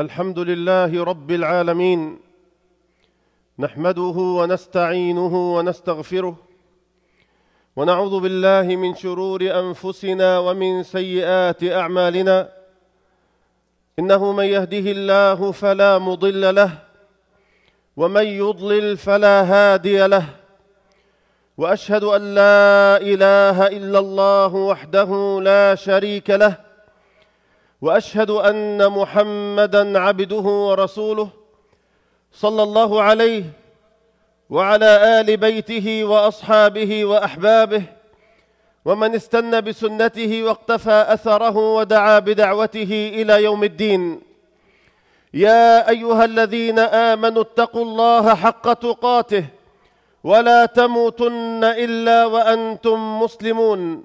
الحمد لله رب العالمين نحمده ونستعينه ونستغفره ونعوذ بالله من شرور انفسنا ومن سيئات اعمالنا انه من يهده الله فلا مضل له ومن يضلل فلا هادي له واشهد ان لا اله الا الله وحده لا شريك له واشهد ان محمدا عبده ورسوله صلى الله عليه وعلى ال بيته واصحابه واحبابه ومن استنى بسنته واقتفى اثره ودعا بدعوته الى يوم الدين يا ايها الذين امنوا اتقوا الله حق تقاته ولا تموتن الا وانتم مسلمون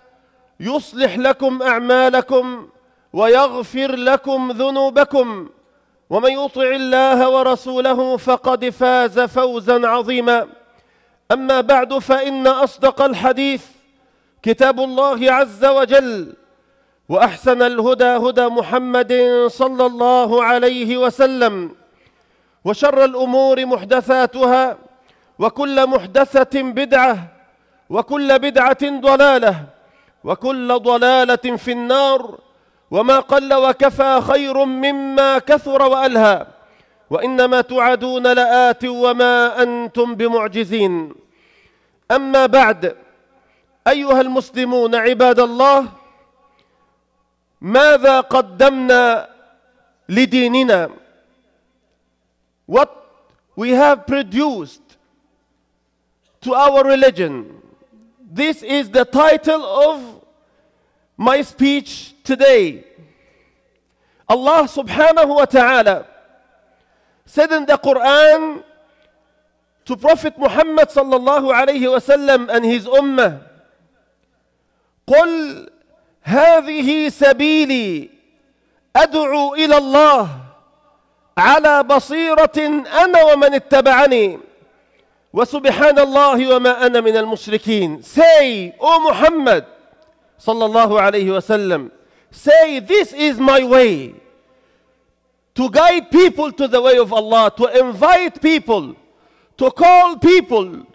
يصلح لكم أعمالكم ويغفر لكم ذنوبكم ومن يطع الله ورسوله فقد فاز فوزا عظيما أما بعد فإن أصدق الحديث كتاب الله عز وجل وأحسن الهدى هدى محمد صلى الله عليه وسلم وشر الأمور محدثاتها وكل محدثة بدعة وكل بدعة ضلالة وكل ضلالة في النار وما قل وكفى خير مما كثر وألهى وإنما تعدون لآت وما أنتم بمعجزين أما بعد أيها المسلمون عباد الله ماذا قدمنا لديننا What we have produced to our religion This is the title of my speech today. Allah subhanahu wa ta'ala said in the Quran to Prophet Muhammad sallallahu alayhi wasallam and his ummah, قل هذه سبيلي أدعو إلى الله على بصيرة أنا ومن اتبعني وَسُبْحَانَ اللَّهِ وَمَا أَنَا مِنَ الْمُشْرِكِينَ Say, O Muhammad, الله عليه وسلم, say, this is my way to guide people to the way of Allah, to invite people, to call people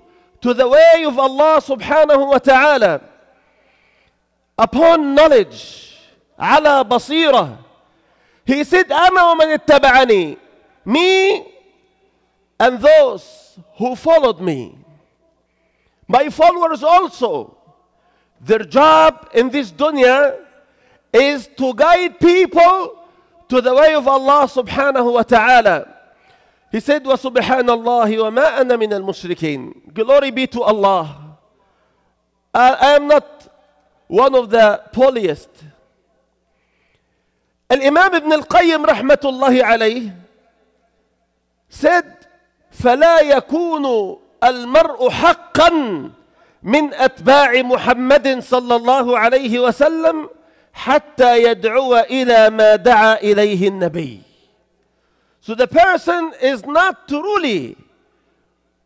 to the way of Allah subhanahu wa ta'ala upon knowledge, ala basira. He said, أنا وَمَن man me and those who followed me, my followers also, their job in this dunya is to guide people to the way of Allah subhanahu wa ta'ala. He said, وَسُبْحَانَ اللَّهِ وَمَا أَنَا مِنَ الْمُشْرِكِينَ Glory be to Allah. I, am not one of the polyest. Al-Imam Ibn Al-Qayyim rahmatullahi alayh said فلا يكون المرء حقا من أتباع محمد صلى الله عليه وسلم حتى يدعو إلى ما دعا إليه النبي So the person is not truly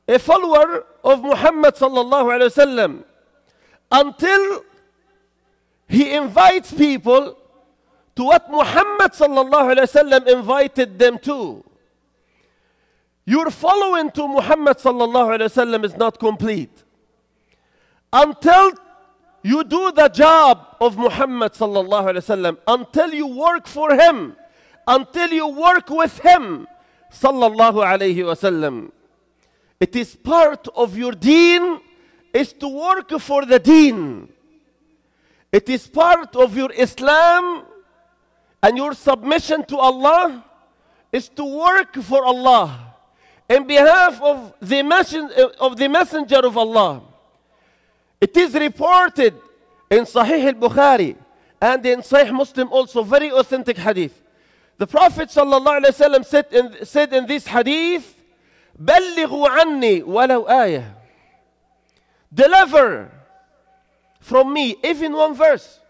a follower of Muhammad صلى الله عليه وسلم until he invites people to what Muhammad صلى الله عليه وسلم invited them to. Your following to Muhammad sallallahu alaihi wasallam is not complete until you do the job of Muhammad sallallahu alaihi wasallam, until you work for him, until you work with him sallallahu alaihi wasallam. It is part of your deen is to work for the deen. It is part of your Islam and your submission to Allah is to work for Allah in behalf of the, messen- eh, of the Messenger of Allah. It is reported in Sahih al Bukhari and in Sahih Muslim also, very authentic hadith. The Prophet said in, said in this hadith, بلغوا عني ولو آية. Deliver from me even one verse,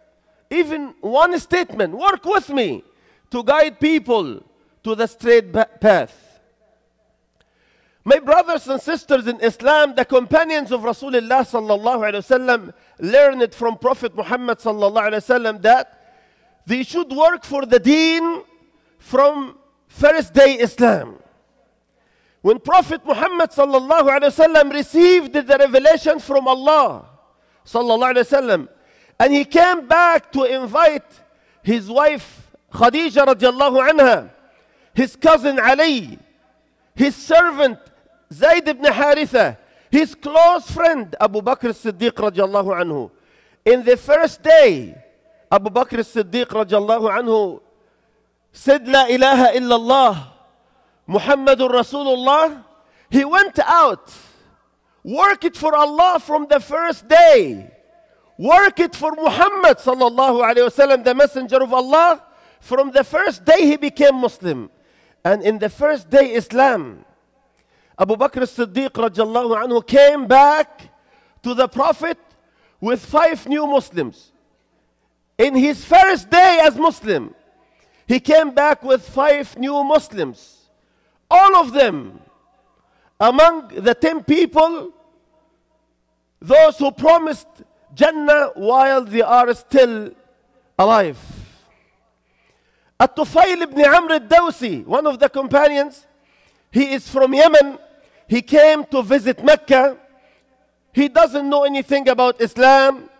even one statement. Work with me to guide people to the straight path. My brothers and sisters in Islam, the companions of Rasulullah sallallahu alayhi wasallam learned from Prophet Muhammad sallallahu alayhi wasallam that they should work for the deen from first day Islam. When Prophet Muhammad sallallahu alayhi wasallam received the revelation from Allah sallallahu alayhi wasallam and he came back to invite his wife Khadija radiallahu anha, his cousin Ali, his servant Zayd ibn Haritha, his close friend Abu Bakr Siddiq radiallahu anhu. In the first day, Abu Bakr Siddiq radiallahu anhu said, La ilaha illallah, Muhammadur Rasulullah. He went out, work it for Allah from the first day. Work it for Muhammad sallallahu alayhi wasallam, the messenger of Allah. From the first day he became Muslim. And in the first day Islam, Abu Bakr as-Siddiq anhu came back to the Prophet with five new Muslims. In his first day as Muslim, he came back with five new Muslims. All of them, among the ten people, those who promised Jannah while they are still alive. At-Tufail ibn Amr al-Dawsi, one of the companions, he is from Yemen, he came to visit Mecca. He doesn't know anything about Islam.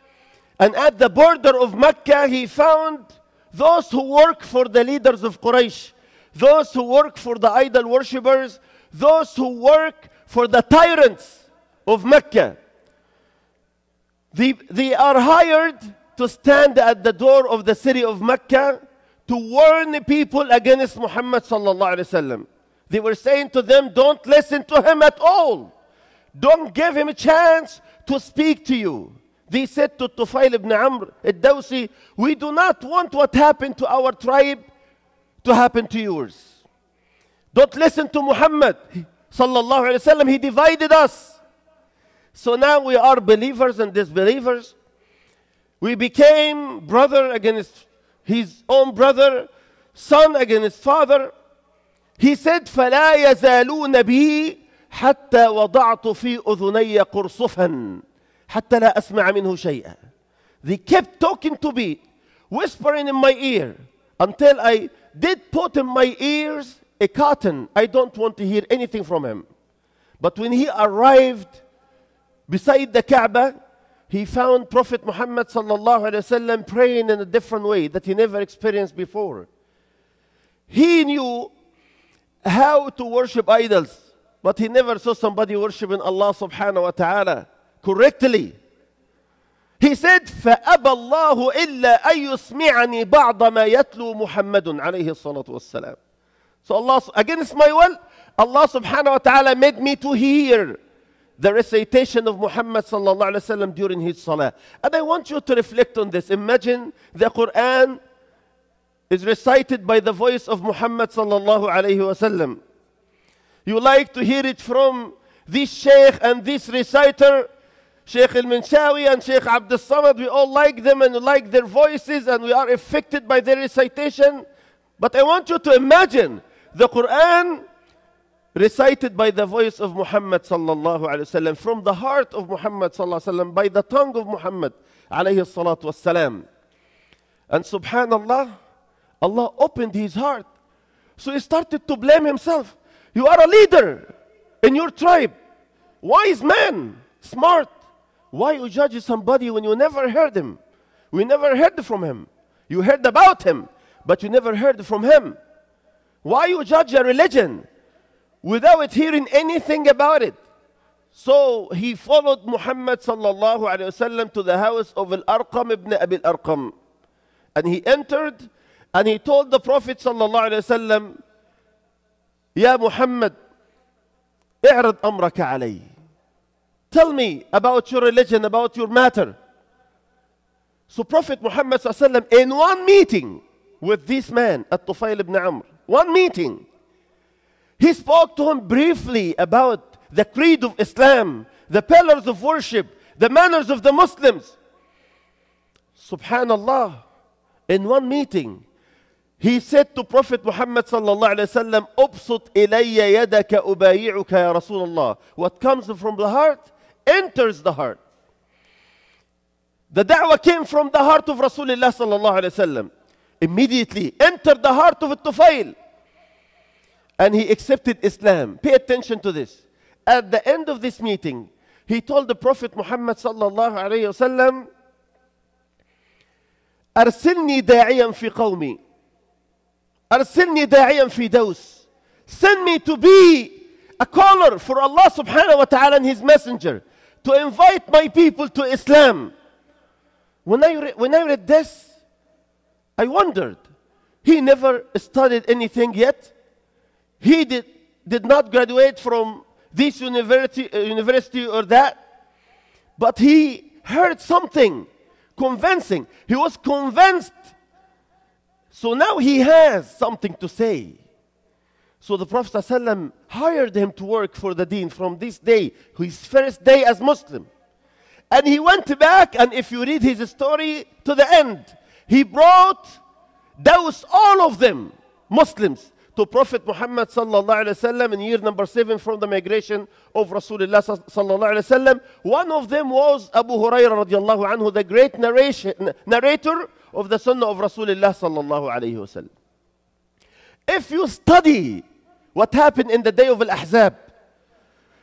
And at the border of Mecca, he found those who work for the leaders of Quraysh, those who work for the idol worshippers, those who work for the tyrants of Mecca. They, they are hired to stand at the door of the city of Mecca to warn the people against Muhammad sallallahu alaihi wasallam. They were saying to them, Don't listen to him at all. Don't give him a chance to speak to you. They said to Tufail ibn Amr al-Dawsi, We do not want what happened to our tribe to happen to yours. Don't listen to Muhammad. Sallallahu Alaihi Wasallam, he divided us. So now we are believers and disbelievers. We became brother against his own brother, son against father. He said, فَلَا يَزَالُونَ بِهِ حَتَّى وَضَعْتُ فِي أُذُنَيَّ قُرْصُفًا حَتَّى لَا أَسْمَعَ مِنْهُ شَيْئًا They kept talking to me, whispering in my ear, until I did put in my ears a cotton. I don't want to hear anything from him. But when he arrived beside the Kaaba, he found Prophet Muhammad sallallahu alaihi wasallam praying in a different way that he never experienced before. He knew how to worship idols. But he never saw somebody worshiping Allah subhanahu wa ta'ala correctly. He said, فَأَبَى اللَّهُ إِلَّا أَن يُسْمِعَنِي بَعْضَ مَا يَتْلُو مُحَمَّدٌ عليه الصلاة والسلام. So Allah, against my will, Allah subhanahu wa ta'ala made me to hear the recitation of Muhammad sallallahu alayhi wa sallam during his salah. And I want you to reflect on this. Imagine the Quran is recited by the voice of Muhammad sallallahu alayhi wasallam. You like to hear it from this Shaykh and this reciter, Shaykh al al-Minshawi and Shaykh Abdul Samad, we all like them and like their voices and we are affected by their recitation. But I want you to imagine the Quran recited by the voice of Muhammad sallallahu alayhi wasallam, from the heart of Muhammad sallallahu alayhi wasallam, by the tongue of Muhammad alayhi salatu wasallam. And subhanallah, Allah opened his heart. So he started to blame himself. You are a leader in your tribe. Wise man, smart. Why you judge somebody when you never heard him? We never heard from him. You heard about him, but you never heard from him. Why you judge a religion without hearing anything about it? So he followed Muhammad sallallahu alayhi wasallam to the house of Al-Arqam ibn Abi Al-Arqam. And he entered and he told the Prophet وسلم, Ya Muhammad, اعرض أمرك علي. Tell me about your religion, about your matter. So Prophet Muhammad وسلم, in one meeting with this man at Tufail ibn Amr, one meeting, he spoke to him briefly about the creed of Islam, the pillars of worship, the manners of the Muslims. Subhanallah, in one meeting, he said to Prophet Muhammad sallallahu alayhi wasallam, "Ubsut ilayya yadaka ubayi'uka ya Rasulullah." What comes from the heart enters the heart. The da'wah came from the heart of Rasulullah sallallahu alayhi wasallam. Immediately entered the heart of Tufail. And he accepted Islam. Pay attention to this. At the end of this meeting, he told the Prophet Muhammad sallallahu alayhi wasallam, "Arsilni da'iyan fi qawmi." أرسلني داعيا في Send me to be a caller for Allah subhanahu wa ta'ala and His messenger to invite my people to Islam. When I, re- when I read this, I wondered. He never studied anything yet. He did, did not graduate from this university, uh, university or that. But he heard something convincing. He was convinced so now he has something to say. So the Prophet ﷺ hired him to work for the deen from this day, his first day as Muslim. And he went back, and if you read his story to the end, he brought those, all of them, Muslims, to Prophet Muhammad ﷺ in year number seven from the migration of Rasulullah One of them was Abu Hurairah radiallahu anhu, the great narration, narrator of the Sunnah of Rasulullah sallallahu alayhi wasallam. If you study what happened in the day of Al-Ahzab,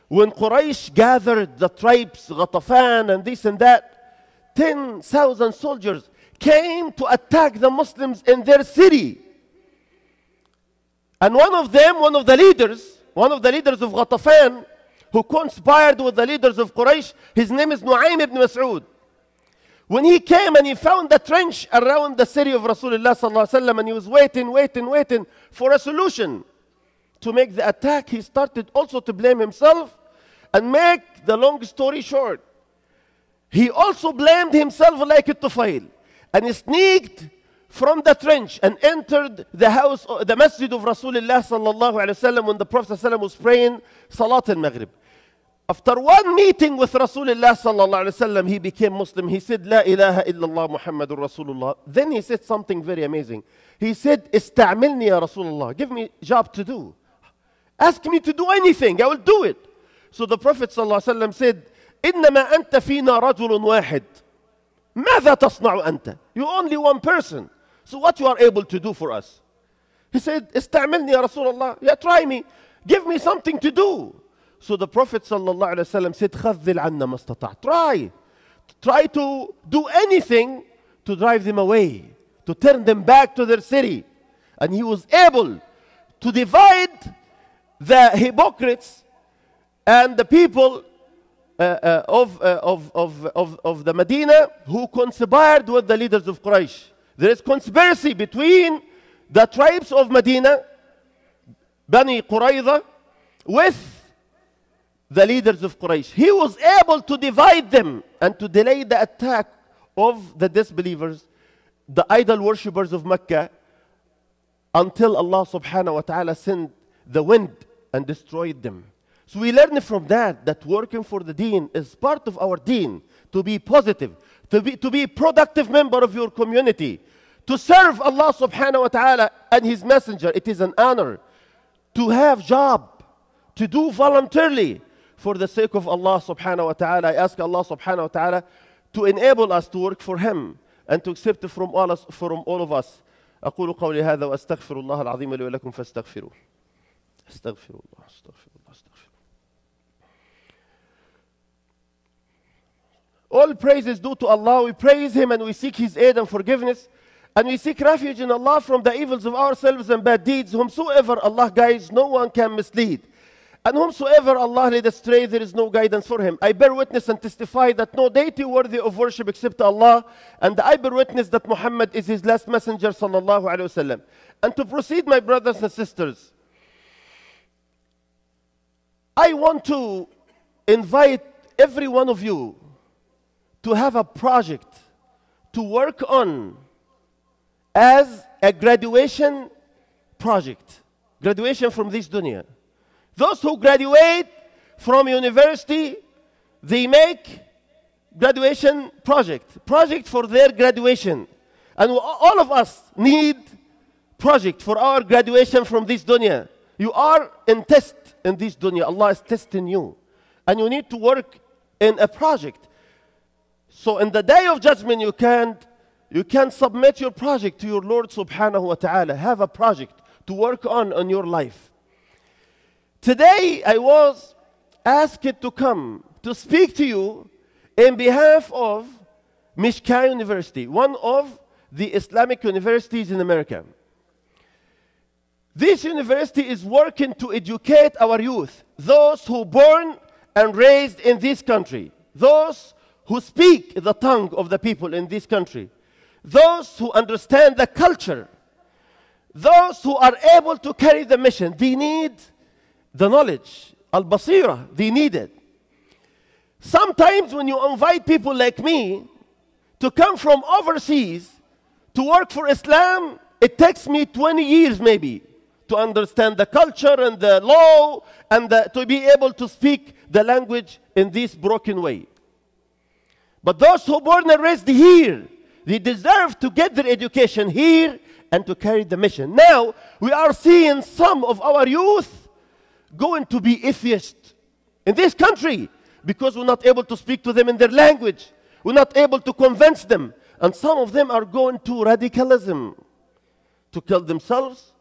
when Quraysh gathered the tribes, Ghatafan and this and that, 10,000 soldiers came to attack the Muslims in their city. And one of them, one of the leaders, one of the leaders of Ghatafan, who conspired with the leaders of Quraysh, his name is Nu'aym ibn Mas'ud. When he came and he found the trench around the city of Rasulullah and he was waiting, waiting, waiting for a solution to make the attack, he started also to blame himself and make the long story short. He also blamed himself like a tufail and he sneaked from the trench and entered the house, the masjid of Rasulullah sallallahu when the Prophet was praying Salat al-Maghrib. After one meeting with Rasulullah sallallahu alayhi wasallam, he became Muslim. He said, La ilaha illallah Muhammadur Rasulullah. Then he said something very amazing. He said, Ista'milni ya Rasulullah. Give me job to do. Ask me to do anything. I will do it. So the Prophet sallallahu alayhi wasallam said, إنما أنت فينا رجل واحد. ماذا تصنع anta." you You're only one person. So what you are able to do for us? He said, "Istamilni Rasulullah, رسول Yeah, try me. Give me something to do. So the Prophet ﷺ said, خذل Try. Try to do anything to drive them away, to turn them back to their city. And he was able to divide the hypocrites and the people uh, uh, of, uh, of, of, of, of the Medina who conspired with the leaders of Quraysh. There is conspiracy between the tribes of Medina, Bani Qurayza, with the leaders of Quraysh. He was able to divide them and to delay the attack of the disbelievers, the idol worshippers of Mecca, until Allah subhanahu wa ta'ala sent the wind and destroyed them. So we learn from that that working for the deen is part of our deen to be positive, to be, to be a productive member of your community, to serve Allah subhanahu wa ta'ala and His Messenger. It is an honor to have job, to do voluntarily, for the sake of Allah subhanahu wa ta'ala. I ask Allah subhanahu wa ta'ala to enable us to work for Him and to accept from all, us, from all of us. أقول قولي هذا وأستغفر الله العظيم لي ولكم فاستغفروه أستغفر الله أستغفر الله أستغفر All praise is due to Allah. We praise Him and we seek His aid and forgiveness. And we seek refuge in Allah from the evils of ourselves and bad deeds. Whomsoever Allah guides, no one can mislead. And whomsoever Allah lead astray, there is no guidance for him. I bear witness and testify that no deity worthy of worship except Allah, and I bear witness that Muhammad is his last messenger, sallallahu alayhi wasallam. And to proceed, my brothers and sisters, I want to invite every one of you to have a project to work on as a graduation project, graduation from this dunya. Those who graduate from university, they make graduation project, project for their graduation. And all of us need project for our graduation from this dunya. You are in test in this dunya. Allah is testing you. And you need to work in a project. So in the day of judgment, you can you can submit your project to your Lord subhanahu wa ta'ala. Have a project to work on in your life. Today I was asked to come to speak to you in behalf of Mishka University, one of the Islamic universities in America. This university is working to educate our youth, those who born and raised in this country, those who speak the tongue of the people in this country, those who understand the culture, those who are able to carry the mission. They need the knowledge, al basira, they need it. Sometimes when you invite people like me to come from overseas to work for Islam, it takes me 20 years maybe to understand the culture and the law and the, to be able to speak the language in this broken way. But those who born and raised here, they deserve to get their education here and to carry the mission. Now, we are seeing some of our youth going to be atheists in this country because we're not able to speak to them in their language. We're not able to convince them. And some of them are going to radicalism to kill themselves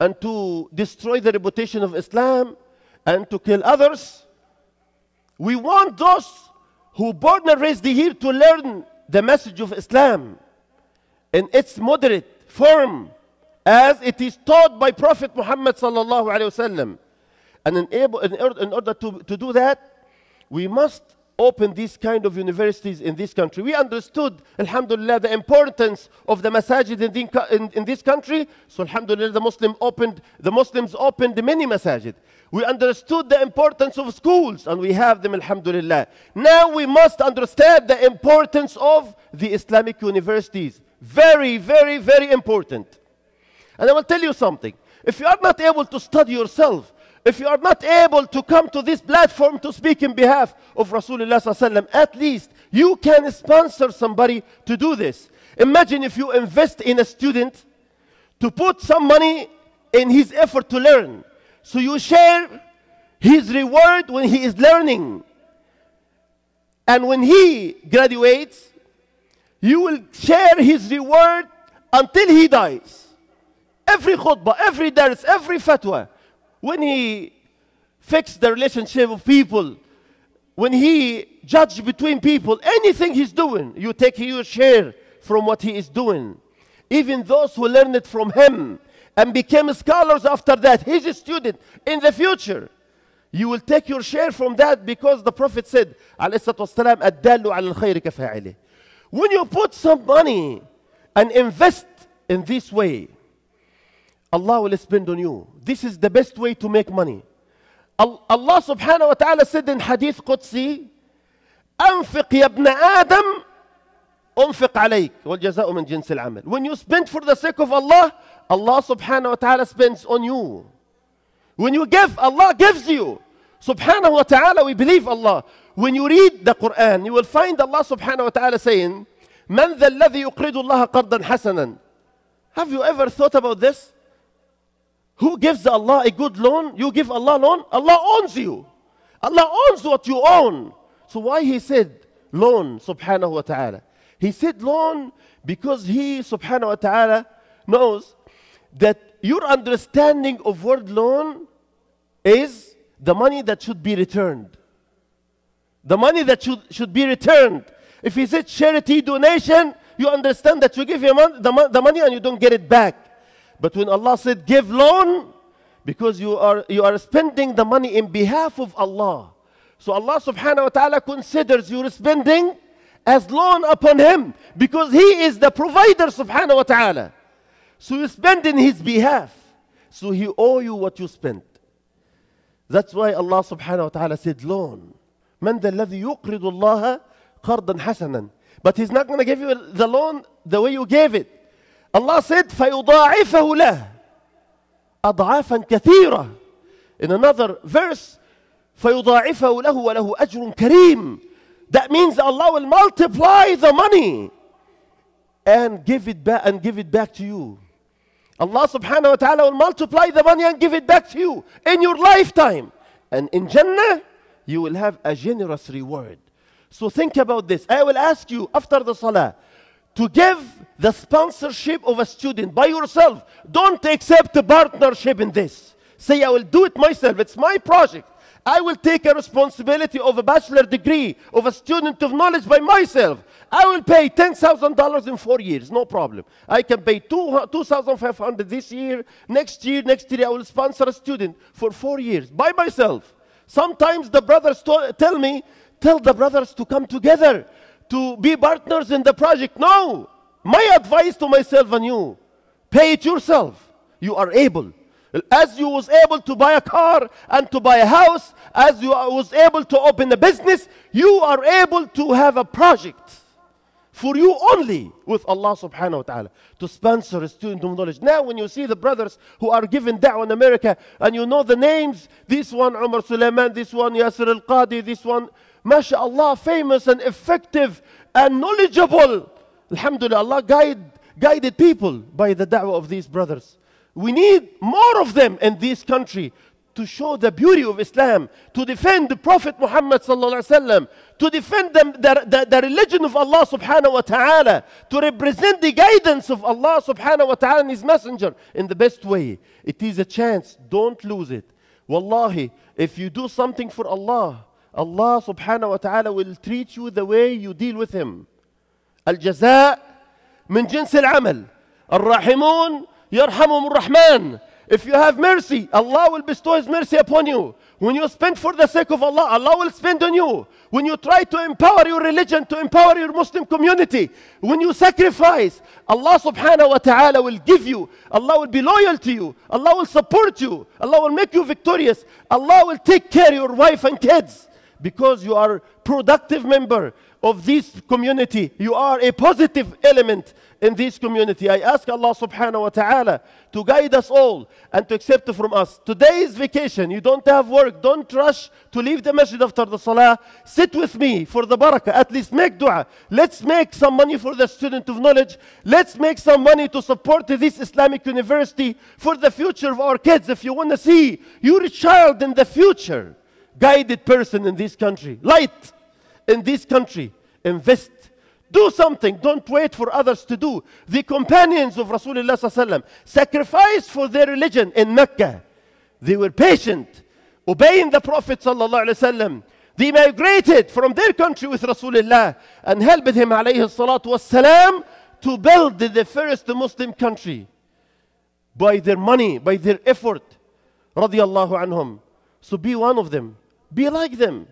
and to destroy the reputation of Islam and to kill others. We want those who born and raised here to learn the message of Islam in its moderate form as it is taught by Prophet Muhammad sallallahu alaihi wasallam. And in, able, in, order, in order to, to do that, we must open these kind of universities in this country. We understood, alhamdulillah, the importance of the masajid in, the, in, in, this country. So alhamdulillah, the, Muslim opened, the Muslims opened many masajid. We understood the importance of schools, and we have them, alhamdulillah. Now we must understand the importance of the Islamic universities. Very, very, very important. And I will tell you something. If you are not able to study yourself, if you are not able to come to this platform to speak in behalf of Rasulullah at least you can sponsor somebody to do this. Imagine if you invest in a student to put some money in his effort to learn. So you share his reward when he is learning. And when he graduates, you will share his reward until he dies. Every khutbah, every dars, every fatwa when he fixed the relationship of people, when he judged between people, anything he's doing, you take your share from what he is doing. Even those who learned it from him and became scholars after that, his student in the future, you will take your share from that because the Prophet said, When you put some money and invest in this way, Allah will spend on you. This is the best way to make money. Allah subhanahu wa ta'ala said in Hadith Qudsi, أنفق يا ابن آدم أنفق عليك والجزاء من جنس العمل. When you spend for the sake of Allah, Allah subhanahu wa ta'ala spends on you. When you give, Allah gives you. Subhanahu wa ta'ala, we believe Allah. When you read the Quran, you will find Allah subhanahu wa ta'ala saying, من ذا الذي يقرض الله قرضا حسنا. Have you ever thought about this? Who gives Allah a good loan? You give Allah loan? Allah owns you. Allah owns what you own. So why he said loan, subhanahu wa ta'ala? He said loan because he, subhanahu wa ta'ala, knows that your understanding of word loan is the money that should be returned. The money that should, should be returned. If he said charity donation, you understand that you give him the, the money and you don't get it back. But when Allah said, give loan, because you are, you are spending the money in behalf of Allah. So Allah subhanahu wa ta'ala considers your spending as loan upon Him because He is the provider subhanahu wa ta'ala. So you spend in His behalf. So He owe you what you spent. That's why Allah subhanahu wa ta'ala said loan. من الذي يقرض الله قرضا حسنا. But He's not going to give you the loan the way you gave it. الله said فيضاعفه له أضعافا كثيرة in another verse فيضاعفه له وله أجر كريم that means Allah will multiply the money and give it back and give it back to you Allah subhanahu wa ta'ala will multiply the money and give it back to you in your lifetime and in Jannah you will have a generous reward so think about this I will ask you after the salah to give the sponsorship of a student by yourself. Don't accept a partnership in this. Say, I will do it myself. It's my project. I will take a responsibility of a bachelor degree, of a student of knowledge by myself. I will pay $10,000 in four years, no problem. I can pay 2500 this year, next year, next year I will sponsor a student for four years by myself. Sometimes the brothers tell me, tell the brothers to come together to be partners in the project. No. My advice to myself and you, pay it yourself. You are able. As you was able to buy a car and to buy a house, as you was able to open a business, you are able to have a project for you only with Allah subhanahu wa ta'ala to sponsor a student of knowledge. Now, when you see the brothers who are given da'wah in America and you know the names, this one Umar Suleiman, this one Yasir al Qadi, this one mashallah, famous and effective and knowledgeable. Alhamdulillah, Allah guide, guided people by the da'wah of these brothers. We need more of them in this country to show the beauty of Islam, to defend the Prophet Muhammad وسلم, to defend them, the, the, the religion of Allah subhanahu wa ta'ala, to represent the guidance of Allah subhanahu wa ta'ala and His Messenger in the best way. It is a chance, don't lose it. Wallahi, if you do something for Allah, Allah subhanahu wa ta'ala will treat you the way you deal with him. الجزاء من جنس العمل. الراحمون يرحمهم الرحمن. If you have mercy, Allah will bestow His mercy upon you. When you spend for the sake of Allah, Allah will spend on you. When you try to empower your religion, to empower your Muslim community, when you sacrifice, Allah subhanahu wa ta'ala will give you. Allah will be loyal to you. Allah will support you. Allah will make you victorious. Allah will take care of your wife and kids because you are productive member of this community. You are a positive element in this community. I ask Allah subhanahu wa ta'ala to guide us all and to accept from us. Today is vacation. You don't have work. Don't rush to leave the masjid after the salah. Sit with me for the barakah. At least make dua. Let's make some money for the student of knowledge. Let's make some money to support this Islamic university for the future of our kids. If you want to see your child in the future, guided person in this country, light in this country. Invest. Do something. Don't wait for others to do. The companions of Rasulullah sacrificed for their religion in Mecca. They were patient, obeying the Prophet. They migrated from their country with Rasulullah and helped him والسلام, to build the first Muslim country by their money, by their effort. Radiallahu anhum. So be one of them. Be like them.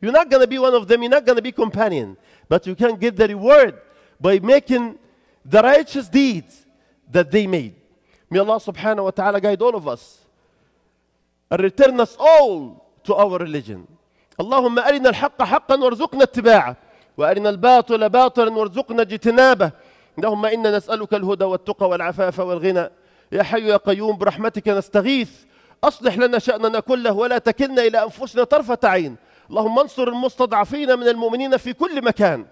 You're not going to be one of them. You're not going to be companion. But you can get the reward by making the righteous deeds that they made. May Allah subhanahu wa ta'ala guide all of us and return us all to our religion. اللهم أرنا الحق حقا وارزقنا اتباعه وأرنا الباطل باطلا وارزقنا اجتنابه اللهم إنا نسألك الهدى والتقى والعفاف والغنى يا حي يا قيوم برحمتك نستغيث أصلح لنا شأننا كله ولا تكلنا إلى أنفسنا طرفة عين اللهم انصر المستضعفين من المؤمنين في كل مكان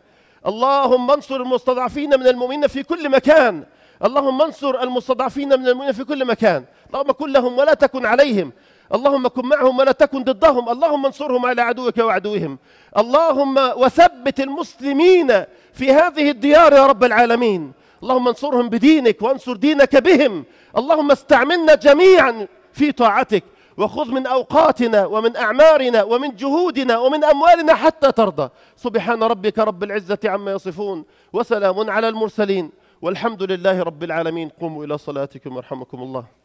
اللهم انصر المستضعفين من المؤمنين في كل مكان اللهم انصر المستضعفين من المؤمنين في كل مكان اللهم كن لهم ولا تكن عليهم اللهم كن معهم ولا تكن ضدهم اللهم انصرهم على عدوك وعدوهم اللهم وثبت المسلمين في هذه الديار يا رب العالمين اللهم انصرهم بدينك وانصر دينك بهم اللهم استعملنا جميعا في طاعتك وخذ من أوقاتنا ومن أعمارنا ومن جهودنا ومن أموالنا حتى ترضى سبحان ربك رب العزة عما يصفون وسلام على المرسلين والحمد لله رب العالمين قوموا إلى صلاتكم يرحمكم الله